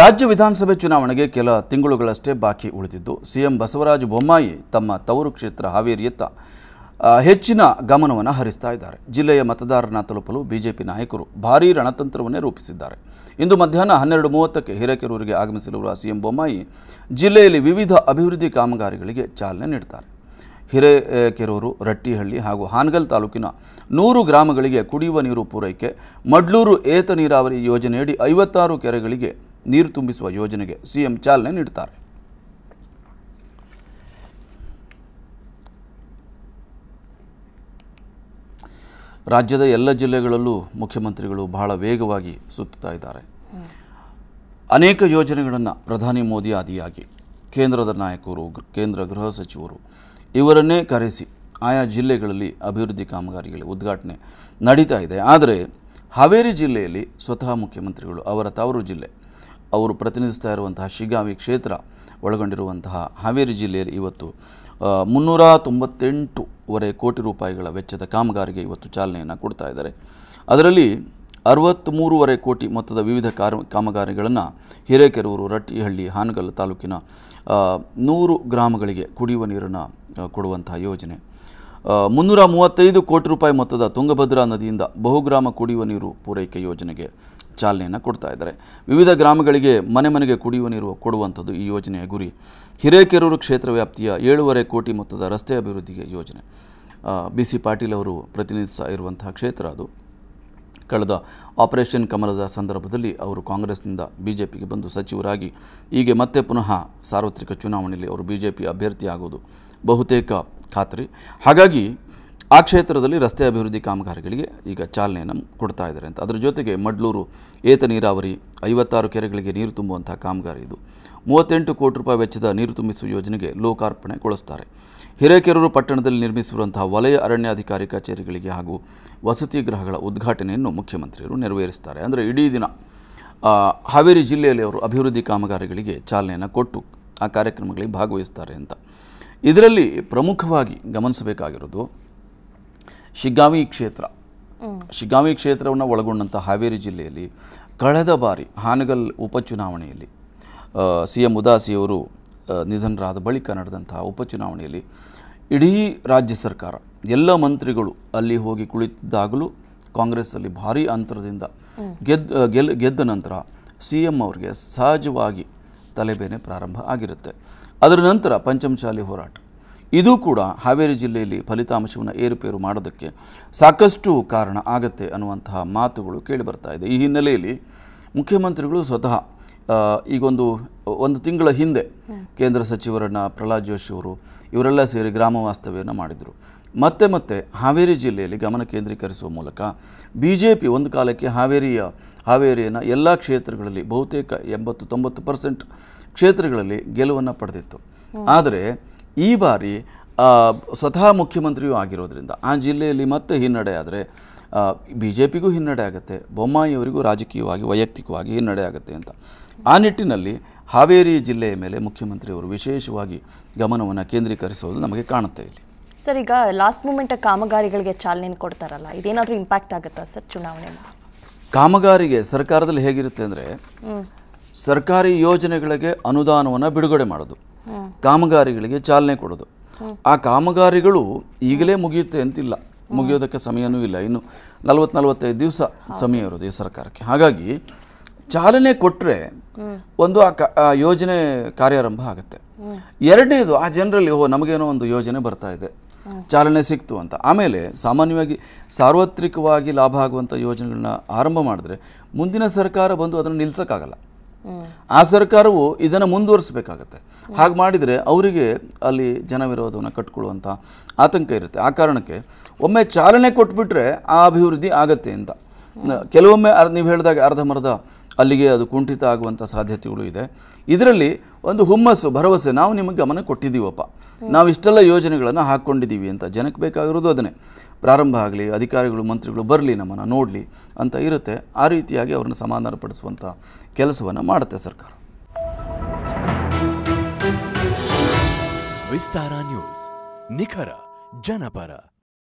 ರಾಜ್ಯ ವಿಧಾನಸಭೆ ಚುನಾವಣೆಗೆ ಕೆಲ ತಿಂಗಳುಗಳಷ್ಟೇ ಬಾಕಿ ಉಳಿದಿದ್ದು ಸಿಎಂ ಬಸವರಾಜ ಬೊಮ್ಮಾಯಿ ತಮ್ಮ ತವರು ಕ್ಷೇತ್ರ ಹಾವೇರಿಯತ್ತ ಹೆಚ್ಚಿನ ಗಮನವನ್ನು ಹರಿಸ್ತಾ ಇದ್ದಾರೆ ಜಿಲ್ಲೆಯ ಮತದಾರರನ್ನ ತಲುಪಲು ಬಿಜೆಪಿ ನಾಯಕರು ಭಾರೀ ರಣತಂತ್ರವನ್ನೇ ರೂಪಿಸಿದ್ದಾರೆ ಇಂದು ಮಧ್ಯಾಹ್ನ ಹನ್ನೆರಡು ಮೂವತ್ತಕ್ಕೆ ಹಿರೇಕೆರೂರಿಗೆ ಆಗಮಿಸಲಿರುವ ಸಿಎಂ ಬೊಮ್ಮಾಯಿ ಜಿಲ್ಲೆಯಲ್ಲಿ ವಿವಿಧ ಅಭಿವೃದ್ಧಿ ಕಾಮಗಾರಿಗಳಿಗೆ ಚಾಲನೆ ನೀಡುತ್ತಾರೆ ಹಿರೇಕೆರೂರು ರಟ್ಟಿಹಳ್ಳಿ ಹಾಗೂ ಹಾನಗಲ್ ತಾಲೂಕಿನ ನೂರು ಗ್ರಾಮಗಳಿಗೆ ಕುಡಿಯುವ ನೀರು ಪೂರೈಕೆ ಮಡ್ಲೂರು ಏತ ನೀರಾವರಿ ಯೋಜನೆಯಡಿ ಐವತ್ತಾರು ಕೆರೆಗಳಿಗೆ ನೀರು ತುಂಬಿಸುವ ಯೋಜನೆಗೆ ಸಿಎಂ ಚಾಲನೆ ನೀಡುತ್ತಾರೆ ರಾಜ್ಯದ ಎಲ್ಲ ಜಿಲ್ಲೆಗಳಲ್ಲೂ ಮುಖ್ಯಮಂತ್ರಿಗಳು ಬಹಳ ವೇಗವಾಗಿ ಸುತ್ತುತ್ತಾ ಇದ್ದಾರೆ ಅನೇಕ ಯೋಜನೆಗಳನ್ನು ಪ್ರಧಾನಿ ಮೋದಿ ಆದಿಯಾಗಿ ಕೇಂದ್ರದ ನಾಯಕರು ಕೇಂದ್ರ ಗೃಹ ಸಚಿವರು ಇವರನ್ನೇ ಕರೆಸಿ ಆಯಾ ಜಿಲ್ಲೆಗಳಲ್ಲಿ ಅಭಿವೃದ್ಧಿ ಕಾಮಗಾರಿಗಳಿಗೆ ಉದ್ಘಾಟನೆ ನಡೀತಾ ಇದೆ ಆದರೆ ಹಾವೇರಿ ಜಿಲ್ಲೆಯಲ್ಲಿ ಸ್ವತಃ ಮುಖ್ಯಮಂತ್ರಿಗಳು ಅವರ ತವರು ಜಿಲ್ಲೆ ಅವರು ಪ್ರತಿನಿಧಿಸ್ತಾ ಇರುವಂತಹ ಶಿಗಾವಿ ಕ್ಷೇತ್ರ ಒಳಗೊಂಡಿರುವಂತಹ ಹಾವೇರಿ ಜಿಲ್ಲೆಯಲ್ಲಿ ಇವತ್ತು ಮುನ್ನೂರ ತೊಂಬತ್ತೆಂಟೂವರೆ ಕೋಟಿ ರೂಪಾಯಿಗಳ ವೆಚ್ಚದ ಕಾಮಗಾರಿಗೆ ಇವತ್ತು ಚಾಲನೆಯನ್ನು ಕೊಡ್ತಾ ಇದ್ದಾರೆ ಅದರಲ್ಲಿ ಅರವತ್ತ್ಮೂರುವರೆ ಕೋಟಿ ಮೊತ್ತದ ವಿವಿಧ ಕಾರ್ ಕಾಮಗಾರಿಗಳನ್ನು ಹಿರೇಕೆರೂರು ರಟ್ಟಿಹಳ್ಳಿ ಹಾನಗಲ್ ತಾಲೂಕಿನ ನೂರು ಗ್ರಾಮಗಳಿಗೆ ಕುಡಿಯುವ ನೀರನ್ನು ಕೊಡುವಂತಹ ಯೋಜನೆ ಮುನ್ನೂರ ಮೂವತ್ತೈದು ಕೋಟಿ ರೂಪಾಯಿ ಮೊತ್ತದ ತುಂಗಭದ್ರಾ ನದಿಯಿಂದ ಬಹುಗ್ರಾಮ ಕುಡಿಯುವ ನೀರು ಪೂರೈಕೆ ಯೋಜನೆಗೆ ಚಾಲನೆಯನ್ನು ಕೊಡ್ತಾ ಇದ್ದಾರೆ ವಿವಿಧ ಗ್ರಾಮಗಳಿಗೆ ಮನೆ ಮನೆಗೆ ಕುಡಿಯುವ ನೀರು ಕೊಡುವಂಥದ್ದು ಈ ಯೋಜನೆಯ ಗುರಿ ಹಿರೇಕೆರೂರು ಕ್ಷೇತ್ರ ವ್ಯಾಪ್ತಿಯ ಏಳುವರೆ ಕೋಟಿ ಮೊತ್ತದ ರಸ್ತೆ ಅಭಿವೃದ್ಧಿಗೆ ಯೋಜನೆ ಬಿ ಸಿ ಪಾಟೀಲ್ ಅವರು ಪ್ರತಿನಿಧಿಸ್ತಾ ಇರುವಂತಹ ಕ್ಷೇತ್ರ ಅದು ಕಳೆದ ಆಪರೇಷನ್ ಕಮಲದ ಸಂದರ್ಭದಲ್ಲಿ ಅವರು ಕಾಂಗ್ರೆಸ್ನಿಂದ ಬಿ ಜೆ ಪಿಗೆ ಬಂದು ಸಚಿವರಾಗಿ ಹೀಗೆ ಮತ್ತೆ ಪುನಃ ಸಾರ್ವತ್ರಿಕ ಚುನಾವಣೆಯಲ್ಲಿ ಅವರು ಬಿ ಜೆ ಪಿ ಅಭ್ಯರ್ಥಿ ಆಗೋದು ಬಹುತೇಕ ಖಾತ್ರಿ ಹಾಗಾಗಿ ಆ ಕ್ಷೇತ್ರದಲ್ಲಿ ರಸ್ತೆ ಅಭಿವೃದ್ಧಿ ಕಾಮಗಾರಿಗಳಿಗೆ ಈಗ ಚಾಲನೆಯನ್ನು ಕೊಡ್ತಾ ಇದ್ದಾರೆ ಅಂತ ಅದರ ಜೊತೆಗೆ ಮಡ್ಲೂರು ಏತ ನೀರಾವರಿ ಐವತ್ತಾರು ಕೆರೆಗಳಿಗೆ ನೀರು ತುಂಬುವಂಥ ಕಾಮಗಾರಿ ಇದು ಮೂವತ್ತೆಂಟು ಕೋಟಿ ರೂಪಾಯಿ ವೆಚ್ಚದ ನೀರು ತುಂಬಿಸುವ ಯೋಜನೆಗೆ ಲೋಕಾರ್ಪಣೆಗೊಳಿಸ್ತಾರೆ ಹಿರೇಕೆರೂರು ಪಟ್ಟಣದಲ್ಲಿ ನಿರ್ಮಿಸಿರುವಂತಹ ವಲಯ ಅರಣ್ಯಾಧಿಕಾರಿ ಕಚೇರಿಗಳಿಗೆ ಹಾಗೂ ವಸತಿ ಗೃಹಗಳ ಉದ್ಘಾಟನೆಯನ್ನು ಮುಖ್ಯಮಂತ್ರಿಯವರು ನೆರವೇರಿಸ್ತಾರೆ ಅಂದರೆ ಇಡೀ ದಿನ ಹಾವೇರಿ ಜಿಲ್ಲೆಯಲ್ಲಿ ಅವರು ಅಭಿವೃದ್ಧಿ ಕಾಮಗಾರಿಗಳಿಗೆ ಚಾಲನೆಯನ್ನು ಕೊಟ್ಟು ಆ ಕಾರ್ಯಕ್ರಮಗಳಿಗೆ ಭಾಗವಹಿಸ್ತಾರೆ ಅಂತ ಇದರಲ್ಲಿ ಪ್ರಮುಖವಾಗಿ ಗಮನಿಸಬೇಕಾಗಿರೋದು ಶಿಗ್ಗಾವಿ ಕ್ಷೇತ್ರ ಶಿಗ್ಗಾವಿ ಕ್ಷೇತ್ರವನ್ನು ಒಳಗೊಂಡಂಥ ಹಾವೇರಿ ಜಿಲ್ಲೆಯಲ್ಲಿ ಕಳೆದ ಬಾರಿ ಹಾನಗಲ್ ಉಪಚುನಾವಣೆಯಲ್ಲಿ ಸಿ ಎಂ ಉದಾಸಿಯವರು ನಿಧನರಾದ ಬಳಿಕ ನಡೆದಂತಹ ಉಪಚುನಾವಣೆಯಲ್ಲಿ ಇಡೀ ರಾಜ್ಯ ಸರ್ಕಾರ ಎಲ್ಲ ಮಂತ್ರಿಗಳು ಅಲ್ಲಿ ಹೋಗಿ ಕುಳಿತಿದ್ದಾಗಲೂ ಕಾಂಗ್ರೆಸ್ಸಲ್ಲಿ ಭಾರೀ ಅಂತರದಿಂದ ಗೆದ್ದು ಗೆಲ್ ಗೆದ್ದ ನಂತರ ಸಿ ಎಂ ಅವರಿಗೆ ಸಹಜವಾಗಿ ತಲೆಬೇನೆ ಪ್ರಾರಂಭ ಆಗಿರುತ್ತೆ ಅದರ ನಂತರ ಪಂಚಮಶಾಲಿ ಹೋರಾಟ ಇದು ಕೂಡ ಹಾವೇರಿ ಜಿಲ್ಲೆಯಲ್ಲಿ ಫಲಿತಾಂಶವನ್ನು ಏರುಪೇರು ಮಾಡೋದಕ್ಕೆ ಸಾಕಷ್ಟು ಕಾರಣ ಆಗತ್ತೆ ಅನ್ನುವಂತಹ ಮಾತುಗಳು ಬರ್ತಾ ಇದೆ ಈ ಹಿನ್ನೆಲೆಯಲ್ಲಿ ಮುಖ್ಯಮಂತ್ರಿಗಳು ಸ್ವತಃ ಈಗೊಂದು ಒಂದು ತಿಂಗಳ ಹಿಂದೆ ಕೇಂದ್ರ ಸಚಿವರನ್ನ ಪ್ರಹ್ಲಾದ್ ಜೋಶಿ ಅವರು ಇವರೆಲ್ಲ ಸೇರಿ ಗ್ರಾಮ ವಾಸ್ತವ್ಯವನ್ನು ಮಾಡಿದರು ಮತ್ತೆ ಮತ್ತೆ ಹಾವೇರಿ ಜಿಲ್ಲೆಯಲ್ಲಿ ಗಮನ ಕೇಂದ್ರೀಕರಿಸುವ ಮೂಲಕ ಬಿ ಜೆ ಪಿ ಒಂದು ಕಾಲಕ್ಕೆ ಹಾವೇರಿಯ ಹಾವೇರಿಯನ್ನು ಎಲ್ಲ ಕ್ಷೇತ್ರಗಳಲ್ಲಿ ಬಹುತೇಕ ಎಂಬತ್ತು ತೊಂಬತ್ತು ಪರ್ಸೆಂಟ್ ಕ್ಷೇತ್ರಗಳಲ್ಲಿ ಗೆಲುವನ್ನು ಪಡೆದಿತ್ತು ಆದರೆ ಈ ಬಾರಿ ಸ್ವತಃ ಮುಖ್ಯಮಂತ್ರಿಯೂ ಆಗಿರೋದ್ರಿಂದ ಆ ಜಿಲ್ಲೆಯಲ್ಲಿ ಮತ್ತೆ ಹಿನ್ನಡೆ ಆದರೆ ಬಿ ಜೆ ಪಿಗೂ ಹಿನ್ನಡೆ ಆಗುತ್ತೆ ಬೊಮ್ಮಾಯಿಯವರಿಗೂ ರಾಜಕೀಯವಾಗಿ ವೈಯಕ್ತಿಕವಾಗಿ ಹಿನ್ನಡೆ ಆಗುತ್ತೆ ಅಂತ ಆ ನಿಟ್ಟಿನಲ್ಲಿ ಹಾವೇರಿ ಜಿಲ್ಲೆಯ ಮೇಲೆ ಮುಖ್ಯಮಂತ್ರಿಯವರು ವಿಶೇಷವಾಗಿ ಗಮನವನ್ನು ಕೇಂದ್ರೀಕರಿಸುವುದು ನಮಗೆ ಕಾಣುತ್ತೆ ಇಲ್ಲಿ ಸರ್ ಈಗ ಲಾಸ್ಟ್ ಮೂಮೆಂಟ್ ಕಾಮಗಾರಿಗಳಿಗೆ ಚಾಲನೆ ಕೊಡ್ತಾರಲ್ಲ ಇದೇನಾದರೂ ಇಂಪ್ಯಾಕ್ಟ್ ಆಗುತ್ತಾ ಸರ್ ಚುನಾವಣೆ ಕಾಮಗಾರಿಗೆ ಸರ್ಕಾರದಲ್ಲಿ ಹೇಗಿರುತ್ತೆ ಅಂದರೆ ಸರ್ಕಾರಿ ಯೋಜನೆಗಳಿಗೆ ಅನುದಾನವನ್ನು ಬಿಡುಗಡೆ ಮಾಡೋದು ಕಾಮಗಾರಿಗಳಿಗೆ ಚಾಲನೆ ಕೊಡೋದು ಆ ಕಾಮಗಾರಿಗಳು ಈಗಲೇ ಮುಗಿಯುತ್ತೆ ಅಂತಿಲ್ಲ ಮುಗಿಯೋದಕ್ಕೆ ಸಮಯನೂ ಇಲ್ಲ ಇನ್ನು ನಲವತ್ತು ನಲವತ್ತೈದು ದಿವಸ ಸಮಯ ಇರೋದು ಈ ಸರ್ಕಾರಕ್ಕೆ ಹಾಗಾಗಿ ಚಾಲನೆ ಕೊಟ್ಟರೆ ಒಂದು ಆ ಯೋಜನೆ ಕಾರ್ಯಾರಂಭ ಆಗುತ್ತೆ ಎರಡನೇದು ಆ ಜನರಲ್ಲಿ ಓ ನಮಗೇನೋ ಒಂದು ಯೋಜನೆ ಬರ್ತಾ ಇದೆ ಚಾಲನೆ ಸಿಕ್ತು ಅಂತ ಆಮೇಲೆ ಸಾಮಾನ್ಯವಾಗಿ ಸಾರ್ವತ್ರಿಕವಾಗಿ ಲಾಭ ಆಗುವಂಥ ಯೋಜನೆಗಳನ್ನ ಆರಂಭ ಮಾಡಿದ್ರೆ ಮುಂದಿನ ಸರ್ಕಾರ ಬಂದು ಅದನ್ನು ನಿಲ್ಲಿಸೋಕ್ಕಾಗಲ್ಲ ಆ ಸರ್ಕಾರವು ಇದನ್ನು ಮುಂದುವರಿಸಬೇಕಾಗತ್ತೆ ಹಾಗೆ ಮಾಡಿದರೆ ಅವರಿಗೆ ಅಲ್ಲಿ ಜನವಿರೋಧವನ್ನು ಕಟ್ಕೊಳ್ಳುವಂಥ ಆತಂಕ ಇರುತ್ತೆ ಆ ಕಾರಣಕ್ಕೆ ಒಮ್ಮೆ ಚಾಲನೆ ಕೊಟ್ಬಿಟ್ರೆ ಆ ಅಭಿವೃದ್ಧಿ ಆಗತ್ತೆ ಅಂತ ಕೆಲವೊಮ್ಮೆ ನೀವು ಹೇಳಿದಾಗ ಅರ್ಧಮರ್ಧ ಅಲ್ಲಿಗೆ ಅದು ಕುಂಠಿತ ಆಗುವಂಥ ಸಾಧ್ಯತೆಗಳು ಇದೆ ಇದರಲ್ಲಿ ಒಂದು ಹುಮ್ಮಸ್ಸು ಭರವಸೆ ನಾವು ನಿಮಗೆ ಗಮನ ಕೊಟ್ಟಿದ್ದೀವಪ್ಪ ನಾವು ಇಷ್ಟೆಲ್ಲ ಯೋಜನೆಗಳನ್ನು ಹಾಕ್ಕೊಂಡಿದ್ದೀವಿ ಅಂತ ಜನಕ್ಕೆ ಬೇಕಾಗಿರೋದು ಅದನ್ನೇ ಪ್ರಾರಂಭ ಆಗಲಿ ಅಧಿಕಾರಿಗಳು ಮಂತ್ರಿಗಳು ಬರಲಿ ನಮ್ಮನ್ನು ನೋಡಲಿ ಅಂತ ಇರುತ್ತೆ ಆ ರೀತಿಯಾಗಿ ಅವ್ರನ್ನ ಸಮಾಧಾನಪಡಿಸುವಂಥ ಕೆಲಸವನ್ನು ಮಾಡುತ್ತೆ ಸರ್ಕಾರ ವಿಸ್ತಾರ ನ್ಯೂಸ್ ನಿಖರ ಜನಪರ